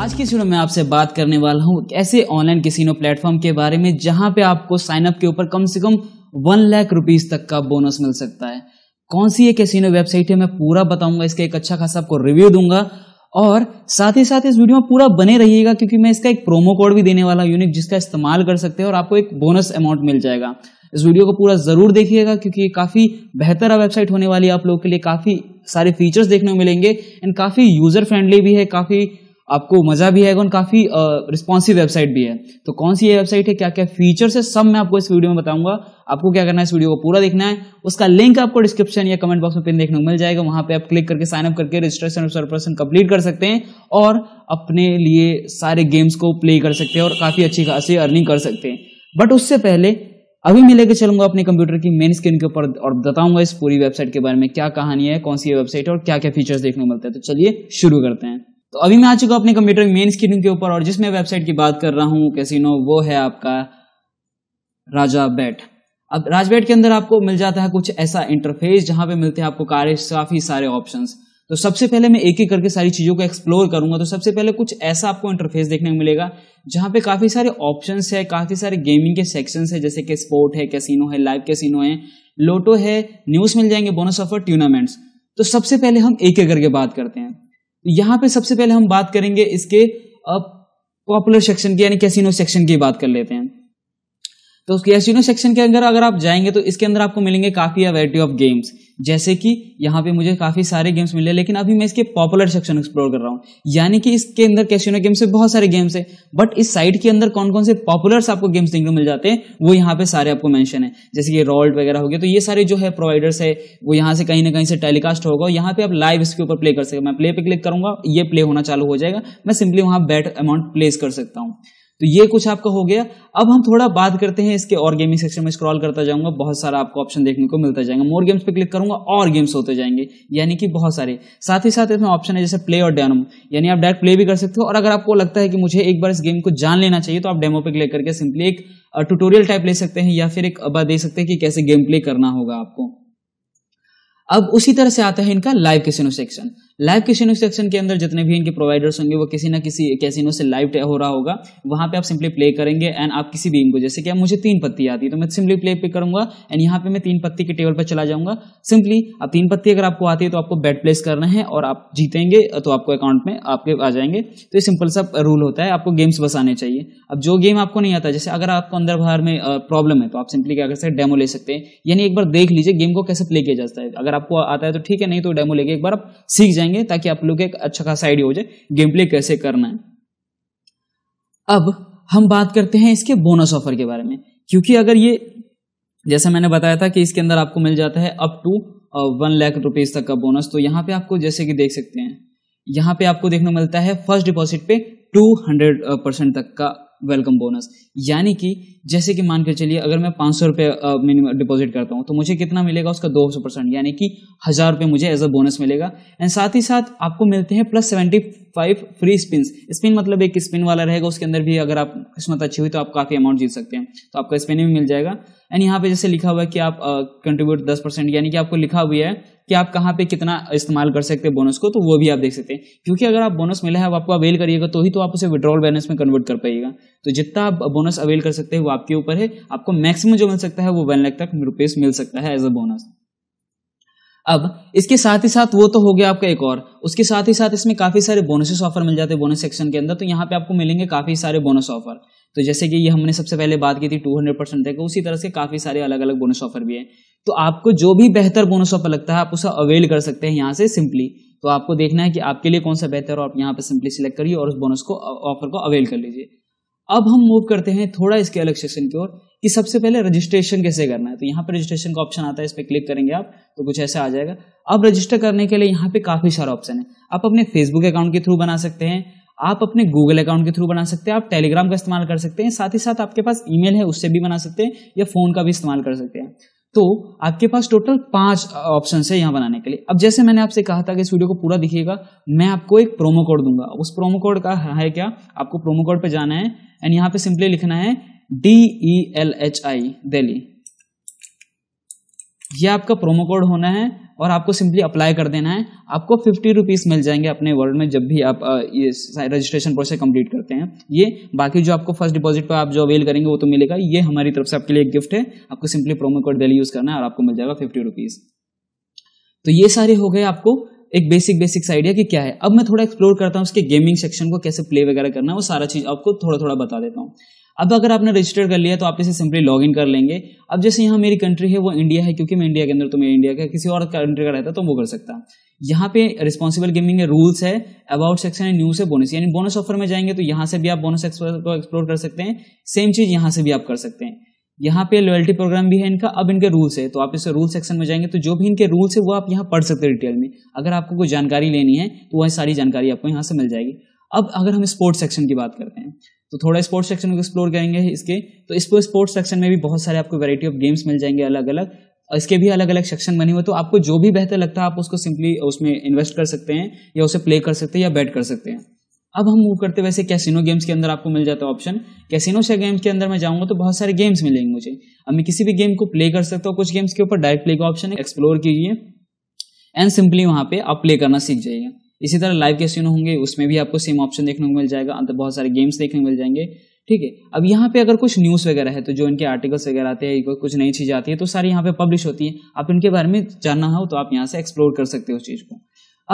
आज की वीडियो में आपसे बात करने वाला हूँ ऐसे ऑनलाइन किसीनो प्लेटफॉर्म के बारे में जहाँ पे आपको साइनअप के ऊपर कम से कम वन लाख रुपीज तक का बोनस मिल सकता है कौन सी ये कैसीनो वेबसाइट है मैं पूरा बताऊंगा इसका एक अच्छा खासा आपको रिव्यू दूंगा और साथ ही साथ इस वीडियो में पूरा बने रहिएगा क्योंकि मैं इसका एक प्रोमो कोड भी देने वाला यूनिक जिसका इस्तेमाल कर सकते हैं और आपको एक बोनस अमाउंट मिल जाएगा इस वीडियो को पूरा जरूर देखिएगा क्योंकि काफी बेहतर वेबसाइट होने वाली है आप लोगों के लिए काफी सारे फीचर्स देखने को मिलेंगे एंड काफी यूजर फ्रेंडली भी है काफी आपको मजा भी आएगा और काफी रिस्पॉन्सिव वेबसाइट भी है तो कौन सी ये वेबसाइट है क्या क्या फीचर्स है सब मैं आपको इस वीडियो में बताऊंगा आपको क्या करना है इस वीडियो को पूरा देखना है उसका लिंक आपको डिस्क्रिप्शन या कमेंट बॉक्स में पिन देखने को मिल जाएगा वहां पे आप क्लिक करके साइन अप करके रजिस्ट्रेशन ऑफ कंप्लीट कर सकते हैं और अपने लिए सारे गेम्स को प्ले कर सकते हैं और काफी अच्छी खासी अर्निंग कर सकते हैं बट उससे पहले अभी मैं लेकर चलूंगा अपने कंप्यूटर की मेन स्क्रीन के ऊपर और बताऊंगा इस पूरी वेबसाइट के बारे में क्या कहानी है कौन सी वेबसाइट है और क्या क्या फीचर्स देखने को मिलता है तो चलिए शुरू करते हैं तो अभी मैं आ चुका अपने कंप्यूटर मेन स्क्रीन के ऊपर और जिस मैं वेबसाइट की बात कर रहा हूँ कैसीनो वो है आपका राजा बैट अब राजबैट के अंदर आपको मिल जाता है कुछ ऐसा इंटरफेस जहां पे मिलते हैं आपको कार्य काफी सारे ऑप्शन तो सबसे पहले मैं एक एक करके सारी चीजों को एक्सप्लोर करूंगा तो सबसे पहले कुछ ऐसा आपको इंटरफेस देखने को मिलेगा जहां पे काफी सारे ऑप्शन है काफी सारे गेमिंग के सेक्शन है जैसे कि स्पोर्ट है कैसीनो है लाइव कैसीनो है लोटो है न्यूज मिल जाएंगे बोनस ऑफर टूर्नामेंट्स तो सबसे पहले हम एक एक करके बात करते हैं यहां पे सबसे पहले हम बात करेंगे इसके पॉपुलर सेक्शन की यानी कैसीनो सेक्शन की बात कर लेते हैं तो एसयूनो सेक्शन के अंदर अगर आप जाएंगे तो इसके अंदर आपको मिलेंगे काफ़ी अवेरिटी ऑफ गेम्स जैसे कि यहाँ पे मुझे काफ़ी सारे गेम्स मिले लेकिन अभी मैं इसके पॉपुलर सेक्शन एक्सप्लोर कर रहा हूँ यानी कि इसके अंदर कैसिनो गेम्स से बहुत सारे गेम्स है बट इस साइट के अंदर कौन कौन से पॉपुलर्स आपको गेम्स देखने को मिल जाते हैं वो यहाँ पे सारे आपको मैंशन है जैसे कि रॉल्ट वगैरह हो गया तो ये सारे जो है प्रोवाइडर्स है वो यहाँ से कहीं ना कहीं से टेलीकास्ट होगा यहाँ पे आप लाइव इसके ऊपर प्ले कर सकते मैं प्ले पे क्लिक करूंगा ये प्ले होना चालू हो जाएगा मैं सिंपली वहाँ बैट अमाउंट प्लेस कर सकता हूँ तो ये कुछ आपका हो गया अब हम थोड़ा बात करते हैं इसके और गेमिंग सेक्शन में स्क्रॉल करता जाऊंगा बहुत सारा आपको ऑप्शन देखने को मिलता जाएगा मोर गेम्स पे क्लिक करूंगा और गेम्स होते जाएंगे यानी कि बहुत सारे साथ ही साथ इसमें ऑप्शन है जैसे प्ले और डेमो यानी आप डायरेक्ट प्ले भी कर सकते हो और अगर आपको लगता है कि मुझे एक बार इस गेम को जान लेना चाहिए तो आप डेमो पे क्लिक करके सिंपली एक ट्यूटोरियल टाइप ले सकते हैं या फिर एक अब दे सकते हैं कि कैसे गेम प्ले करना होगा आपको अब उसी तरह से आता है इनका live casino section live casino section के अंदर जितने भी इनके प्रोवाइडर्स होंगे वो किसी ना किसी कैसीनो से लाइव हो रहा होगा वहां पे आप सिंपली प्ले करेंगे एंड आप किसी भी गेम को जैसे कि मुझे तीन पत्ती आती है तो मैं सिंपली प्ले पे करूंगा एंड यहाँ पे मैं तीन पत्ती के टेबल पर चला जाऊंगा सिंपली आप तीन पत्ती अगर आपको आती है तो आपको बेड प्लेस करना है और आप जीतेंगे तो आपको अकाउंट में आपके आ जाएंगे तो ये सिंपल सा रूल होता है आपको गेम्स बसाने चाहिए अब जो गेम आपको नहीं आता जैसे अगर आपको अंदर बाहर में प्रॉब्लम है तो आप सिंपली क्या कर सकते हैं डेमो ले सकते हैं यानी एक बार देख लीजिए गेम को कैसे प्ले किया जाता है अगर आपको आता है तो ठीक है नहीं तो डेमो लेके एक बार आप सीख जाएंगे जाएंगे ताकि आप लोग एक अच्छा खासा आइडिया हो जाए गेम प्ले कैसे करना है अब हम बात करते हैं इसके बोनस ऑफर के बारे में क्योंकि अगर ये जैसे मैंने बताया था कि इसके अंदर आपको मिल जाता है up to one lakh rupees तक का बोनस तो यहाँ पे आपको जैसे कि देख सकते हैं यहाँ पे आपको देखने मिलता है फर्स्ट डिपॉजिट पे टू हंड्रेड परसेंट तक का वेलकम बोनस यानी कि जैसे कि मानकर चलिए अगर मैं पांच सौ रुपए मिनिमम डिपॉजिट करता हूं तो मुझे कितना मिलेगा उसका दो सौ परसेंट यानी कि हज़ार रुपए मुझे एज अ बोनस मिलेगा एंड साथ ही साथ आपको मिलते हैं plus seventy five free spin spin मतलब एक स्पिन वाला रहेगा उसके अंदर भी अगर आप किस्मत अच्छी हुई तो आप काफ़ी अमाउंट जीत सकते हैं तो आपका स्पिन भी मिल जाएगा एंड यहाँ पे जैसे लिखा हुआ है कि आप कंट्रीब्यूट दस परसेंट यानी कि आपको लिखा हुआ है कि आप कहाँ पे कितना इस्तेमाल कर सकते हैं बोनस को तो वो भी आप देख सकते हैं क्योंकि अगर आप बोनस मिला है वो आपको अवेल करिएगा तो ही तो आप उसे विड्रॉल बैलेंस में कन्वर्ट कर पाइएगा तो जितना आप बोनस अवेल कर सकते हैं वो आपके ऊपर है आपको मैक्सिमम जो मिल सकता है वो वन लाख तक रुपीज मिल सकता है एज अ बोनस अब इसके साथ ही साथ वो तो हो गया आपका एक और उसके साथ ही साथ इसमें काफी सारे बोनसेस ऑफर मिल जाते हैं बोनस सेक्शन के अंदर तो यहाँ पे आपको मिलेंगे काफी सारे बोनस ऑफर तो जैसे कि ये हमने सबसे पहले बात की थी टू हंड्रेड परसेंट देखा उसी तरह से काफ़ी सारे अलग अलग बोनस ऑफर भी हैं तो आपको जो भी बेहतर बोनस ऑफर लगता है आप उसे अवेल कर सकते हैं यहाँ से सिंपली तो आपको देखना है कि आपके लिए कौन सा बेहतर हो आप यहाँ पर सिंपली सिलेक्ट करिए और उस बोनस को ऑफर को अवेल कर लीजिए अब हम मूव करते हैं थोड़ा इसके अलग सेक्शन की ओर कि सबसे पहले रजिस्ट्रेशन कैसे करना है तो यहाँ पर रजिस्ट्रेशन का ऑप्शन आता है इस पर क्लिक करेंगे आप तो कुछ ऐसा आ जाएगा अब रजिस्टर करने के लिए यहाँ पे काफ़ी सारा ऑप्शन है आप अपने फेसबुक अकाउंट के थ्रू बना सकते हैं आप अपने गूगल अकाउंट के थ्रू बना सकते हैं आप टेलीग्राम का इस्तेमाल कर सकते हैं साथ ही साथ आपके पास ईमेल है उससे भी बना सकते हैं या फोन का भी इस्तेमाल कर सकते हैं तो आपके पास टोटल पांच ऑप्शन है यहाँ बनाने के लिए अब जैसे मैंने आपसे कहा था कि इस वीडियो को पूरा दिखिएगा मैं आपको एक प्रोमो कोड दूंगा उस प्रोमो कोड का है क्या आपको प्रोमो कोड पे जाना है एंड यहाँ पे सिंपली लिखना है D E L H I Delhi ये आपका प्रोमो कोड होना है और आपको सिंपली अप्लाई कर देना है आपको फिफ्टी रुपीज़ मिल जाएंगे अपने वर्ल्ड में जब भी आप ये रजिस्ट्रेशन प्रोसेस कंप्लीट करते हैं ये बाकी जो आपको फर्स्ट डिपॉजिट पर आप जो अवेल करेंगे वो तो मिलेगा ये हमारी तरफ से आपके लिए एक गिफ्ट है आपको simply promo code Delhi use करना है और आपको मिल जाएगा फिफ्टी रुपीज़ तो ये सारे हो गए आपको एक बेसिक बेसिक्स आइडिया कि क्या है अब मैं थोड़ा एक्सप्लोर करता हूँ उसके गेमिंग सेक्शन को कैसे प्ले वगैरह करना है वो सारा चीज़ आपको थोड़ा थोड़ा बता देता हूँ अब अगर आपने रजिस्टर कर लिया तो आप इसे सिंपली लॉग इन कर लेंगे अब जैसे यहाँ मेरी कंट्री है वो इंडिया है क्योंकि मैं इंडिया के अंदर तो मैं इंडिया का किसी और कंट्री का रहता तो वो कर सकता यहाँ पे रिस्पॉन्सिबल गेमिंग के रूल्स है अबाउट सेक्शन है न्यूज है बोनस यानी बोनस ऑफर में जाएंगे तो यहाँ से भी आप बोनस को एक्सप्लोर कर सकते हैं सेम चीज यहाँ से भी आप कर सकते हैं यहाँ पे लॉयल्टी प्रोग्राम भी है इनका अब इनके रूल्स है तो आप इसे रूल सेक्शन में जाएंगे तो जो भी इनके रूल्स है वो आप यहाँ पढ़ सकते हैं डिटेल में अगर आपको कोई जानकारी लेनी है तो वह सारी जानकारी आपको यहाँ से मिल जाएगी अब अगर हम स्पोर्ट्स सेक्शन की बात करते हैं तो थोड़ा स्पोर्ट्स सेक्शन को एक्सप्लोर करेंगे इसके तो इस स्पोर्ट्स सेक्शन में भी बहुत सारे आपको वैरायटी ऑफ गेम्स मिल जाएंगे अलग अलग इसके भी अलग अलग सेक्शन बने हुए तो आपको जो भी बेहतर लगता है आप उसको सिंपली उसमें इन्वेस्ट कर सकते हैं या उसे प्ले कर सकते हैं या बैट कर सकते हैं अब हम मूव करते वैसे कैसीनो गेम्स के अंदर आपको मिल जाता है ऑप्शन कैसीनो से गेम्स के अंदर मैं जाऊंगा तो बहुत सारे गेम्स मिलेंगे मुझे अब मैं किसी भी गेम को प्ले कर सकता हूँ कुछ गेम्स के ऊपर डायरेक्ट प्ले का ऑप्शन है एक्सप्लोर कीजिए एंड सिंपली वहां पे आप प्ले करना सीख जाइए इसी तरह लाइव कैसे होंगे उसमें भी आपको सेम ऑप्शन देखने को मिल जाएगा अंदर बहुत सारे गेम्स देखने को मिल जाएंगे ठीक है अब यहाँ पे अगर कुछ न्यूज़ वगैरह है तो जो इनके आर्टिकल्स वगैरह आते हैं कुछ नई चीज़ आती है तो सारी यहाँ पे पब्लिश होती है आप इनके बारे में जानना हो तो आप यहाँ से एक्सप्लोर कर सकते हो उस चीज़ को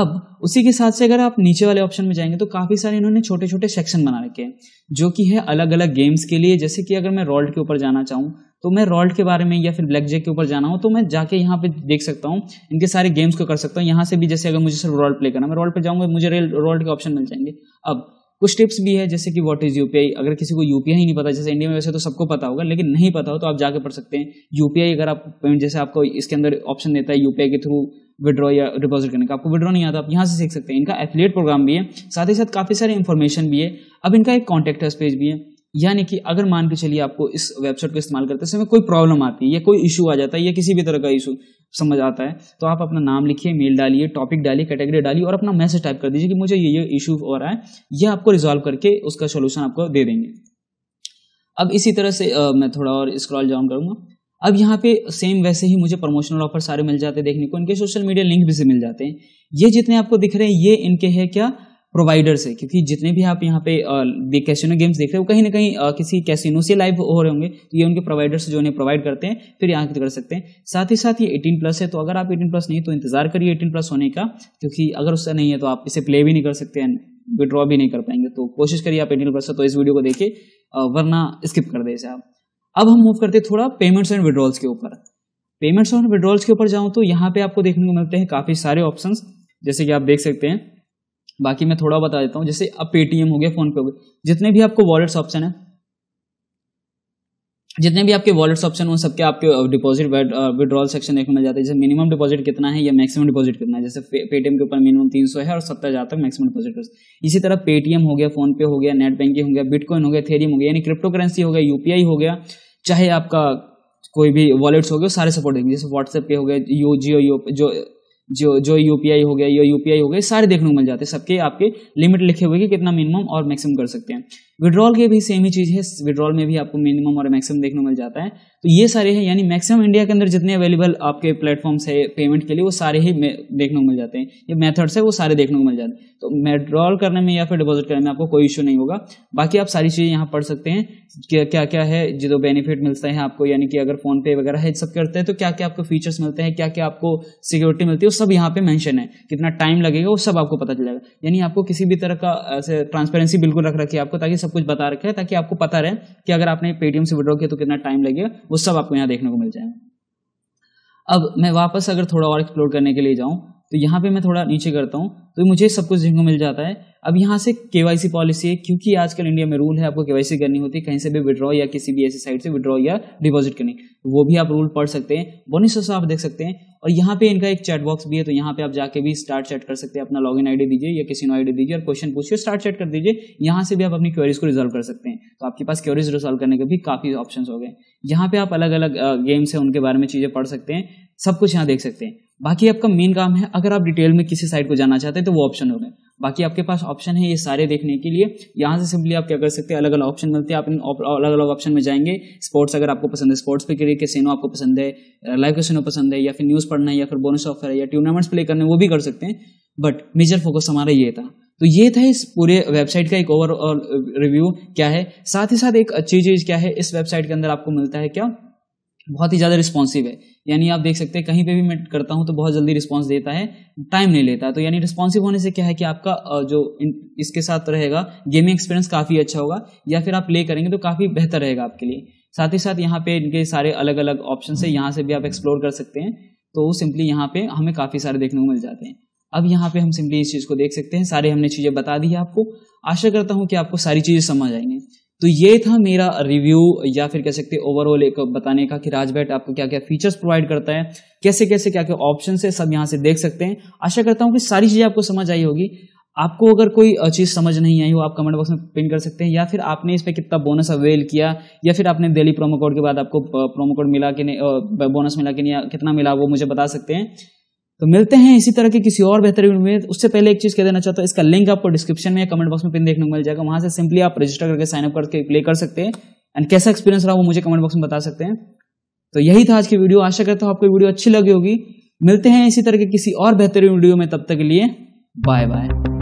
अब उसी के साथ से अगर आप नीचे वाले ऑप्शन में जाएंगे तो काफ़ी सारे इन्होंने छोटे छोटे सेक्शन बना रखे हैं जो कि है अलग अलग गेम्स के लिए जैसे कि अगर मैं रॉल्ड के ऊपर जाना चाहूँ तो मैं रॉल्ट के बारे में या फिर ब्लैक जैक के ऊपर जाना हो तो मैं जाके यहाँ पे देख सकता हूँ इनके सारे गेम्स को कर सकता हूँ यहाँ से भी जैसे अगर मुझे सिर्फ रॉल्ट प्ले करना मैं रॉल्ट पे जाऊँगा मुझे रॉल्ट के ऑप्शन मिल जाएंगे अब कुछ टिप्स भी है जैसे कि व्हाट इज यूपीआई अगर किसी को यूपीआई नहीं पता जैसे इंडिया में वैसे तो सबको पता होगा लेकिन नहीं पता हो तो आप जाके पढ़ सकते हैं यूपीआई अगर आप पेमेंट जैसे आपको इसके अंदर ऑप्शन देता है यूपीआई के थ्रू विड्रॉ या डिपॉजिट करने का आपको विड्रॉ नहीं आता आप यहाँ से सीख सकते हैं इनका एफिलेट प्रोग्राम भी है साथ ही साथ काफी सारी इन्फॉर्मेशन भी है अब इनका एक कॉन्टेक्ट पेज भी है यानी कि अगर मान के चलिए आपको इस वेबसाइट को इस्तेमाल करते समय कोई प्रॉब्लम आती है या कोई इशू आ जाता है या किसी भी तरह का इशू समझ आता है तो आप अपना नाम लिखिए मेल डालिए टॉपिक डालिए कैटेगरी डालिए और अपना मैसेज टाइप कर दीजिए कि मुझे ये ये इशू हो रहा है यह आपको रिजॉल्व करके उसका सोल्यूशन आपको दे देंगे अब इसी तरह से आ, मैं थोड़ा और स्क्रॉल डाउन करूंगा अब यहाँ पे सेम वैसे ही मुझे प्रमोशनल ऑफर सारे मिल जाते हैं देखने को इनके सोशल मीडिया लिंक भी से मिल जाते हैं ये जितने आपको दिख रहे हैं ये इनके है क्या प्रोवाइडर से क्योंकि जितने भी आप यहाँ पे कैसीनो गेम्स देख रहे हो कहीं ना कहीं किसी कैसीनो से लाइव हो रहे होंगे तो ये उनके प्रोवाइडर से जो उन्हें प्रोवाइड करते हैं फिर यहाँ कर सकते हैं साथ ही साथ ये एटीन प्लस है तो अगर आप एटीन प्लस नहीं तो इंतजार करिए एटीन प्लस होने का क्योंकि अगर उससे नहीं है तो आप इसे प्ले भी नहीं कर सकते हैं विड्रॉ भी नहीं कर पाएंगे तो कोशिश करिए आप एटीन प्लस तो इस वीडियो को देखिए वरना स्किप कर दे इसे आप अब हम मूव करते हैं थोड़ा पेमेंट्स एंड विड्रॉल्स के ऊपर पेमेंट्स और विड्रॉल्स के ऊपर जाऊं तो यहाँ पे आपको देखने को मिलते हैं काफी सारे ऑप्शंस जैसे कि आप देख सकते हैं बाकी मैं थोड़ा बता देता हूँ जैसे अब पेटीएम हो गया फोनपे हो गया जितने भी आपको वॉलेट्स ऑप्शन है जितने भी आपके वॉलेट्स ऑप्शन हो सबके आपके डिपॉजिट विड्रॉल सेक्शन देखने मिल जाते हैं जैसे मिनिमम डिपॉजिट कितना है या मैक्सिमम डिपॉजिट कितना है जैसे पेटीएम के ऊपर मिनिमम तीन सौ है और सत्तर हजार तक मैक्सिमम डिपॉजिट इसी तरह पेटीएम हो गया फोन पे हो गया नेट बैंकिंग हो गया बिटकॉइन हो गया थेरियम हो गया यानी क्रिप्टो करेंसी हो गया यूपीआई हो गया चाहे आपका कोई भी वॉलेट्स हो गए सारे सपोर्ट देंगे जैसे व्हाट्सएप पे हो गया यू जियो यो जो जो जो यूपीआई हो गया या यूपीआई हो गया सारे देखने को मिल जाते हैं सबके आपके लिमिट लिखे हुए कि कितना मिनिमम और मैक्सिमम कर सकते हैं विड्रॉल के भी सेम ही चीज़ है विड्रॉल में भी आपको मिनिमम और मैक्सिमम देखने को मिल जाता है तो ये सारे हैं यानी मैक्सिमम इंडिया के अंदर जितने अवेलेबल आपके प्लेटफॉर्म्स है पेमेंट के लिए वो सारे ही देखने को मिल जाते हैं ये मेथड्स है वो सारे देखने को मिल जाते हैं तो विड्रॉल करने में या फिर डिपॉजिट करने में आपको कोई इशू नहीं होगा बाकी आप सारी चीज़ें यहाँ पढ़ सकते हैं क्या क्या क्या है जो बेनिफिट मिलता है आपको यानी कि अगर फोन पे वगैरह है सब करते हैं तो क्या क्या आपको फीचर्स मिलते हैं क्या क्या आपको सिक्योरिटी मिलती है वो सब यहाँ पे मेंशन है कितना टाइम लगेगा वो सब आपको पता चलेगा यानी आपको किसी भी तरह का ट्रांसपेरेंसी बिल्कुल रख रखी है आपको ताकि सब कुछ बता रखे है ताकि आपको पता रहे कि अगर आपने पेटीएम से विड्रॉ किया तो कितना टाइम लगेगा वो सब आपको यहाँ देखने को मिल जाएगा अब मैं वापस अगर थोड़ा और एक्सप्लोर करने के लिए जाऊं तो यहाँ पे मैं थोड़ा नीचे करता हूँ तो मुझे सब कुछ देखने को मिल जाता है अब यहाँ से के पॉलिसी है क्योंकि आजकल इंडिया में रूल है आपको के करनी होती है कहीं से भी विड्रॉ या किसी भी ऐसी साइट से विड्रॉ या डिपॉजिट करनी वो भी आप रूल पढ़ सकते हैं बोनिस आप देख सकते हैं और यहाँ पे इनका एक चैट बॉक्स भी है तो यहाँ पे आप जाके भी स्टार्ट चैट कर सकते हैं अपना लॉग इन दीजिए या किसी नो आईडी दीजिए और क्वेश्चन पूछिए स्टार्ट चैट कर दीजिए यहाँ से भी आप अपनी क्वेरीज को रिजोल्व कर सकते हैं तो आपके पास क्वेरीज रिजोल्व करने के भी काफी ऑप्शन हो गए यहाँ पे आप अलग अलग गेम्स है उनके बारे में चीजें पढ़ सकते हैं सब कुछ यहाँ देख सकते हैं बाकी आपका मेन काम है अगर आप डिटेल में किसी साइट को जाना चाहते हैं तो वो ऑप्शन हो गए बाकी आपके पास ऑप्शन है ये सारे देखने के लिए यहाँ से सिंपली आप क्या कर सकते हैं अलग अलग ऑप्शन मिलते हैं आप इन अलग अलग ऑप्शन में जाएंगे स्पोर्ट्स अगर आपको पसंद है स्पोर्ट्स पे लिए कैसेनो आपको पसंद है लाइव कैसेनो पसंद है या फिर न्यूज़ पढ़ना है या फिर बोनस ऑफर है या टूर्नामेंट्स प्ले करने वो भी कर सकते हैं बट मेजर फोकस हमारा ये था तो ये था इस पूरे वेबसाइट का एक ओवरऑल रिव्यू क्या है साथ ही साथ एक अच्छी चीज़ क्या है इस वेबसाइट के अंदर आपको मिलता है क्या बहुत ही ज़्यादा रिस्पॉन्सिव है यानी आप देख सकते हैं कहीं पे भी मैं करता हूँ तो बहुत जल्दी रिस्पॉन्स देता है टाइम नहीं लेता तो यानी रिस्पॉन्सिव होने से क्या है कि आपका जो इसके साथ रहेगा गेमिंग एक्सपीरियंस काफ़ी अच्छा होगा या फिर आप प्ले करेंगे तो काफ़ी बेहतर रहेगा आपके लिए साथ ही साथ यहाँ पे इनके सारे अलग अलग ऑप्शन है यहाँ से भी आप एक्सप्लोर कर सकते हैं तो सिंपली यहाँ पे हमें काफ़ी सारे देखने को मिल जाते हैं अब यहाँ पे हम सिंपली इस चीज़ को देख सकते हैं सारे हमने चीज़ें बता दी है आपको आशा करता हूँ कि आपको सारी चीज़ें समझ आएंगी तो ये था मेरा रिव्यू या फिर कह सकते ओवरऑल एक बताने का कि राजबैट आपको क्या क्या फीचर्स प्रोवाइड करता है कैसे कैसे क्या क्या ऑप्शन है सब यहाँ से देख सकते हैं आशा करता हूँ कि सारी चीजें आपको समझ आई होगी आपको अगर कोई चीज समझ नहीं आई हो आप कमेंट बॉक्स में पिन कर सकते हैं या फिर आपने इस पर कितना बोनस अवेल किया या फिर आपने डेली प्रोमो कोड के बाद आपको प्रोमो कोड मिला कि नहीं बोनस मिला कि नहीं कितना मिला वो मुझे बता सकते हैं तो मिलते हैं इसी तरह के किसी और बेहतर में उससे पहले एक चीज़ कह देना चाहता हूँ इसका लिंक आपको डिस्क्रिप्शन में या कमेंट बॉक्स में पिन देखने को मिल जाएगा वहां से सिंपली आप रजिस्टर करके साइन अप करके प्ले कर सकते हैं एंड कैसा एक्सपीरियंस रहा वो मुझे कमेंट बॉक्स में बता सकते हैं तो यही था आज की वीडियो आशा करता हूँ आपको वीडियो अच्छी लगी होगी मिलते हैं इसी तरह के किसी और बेहतरीन वीडियो में तब तक के लिए बाय बाय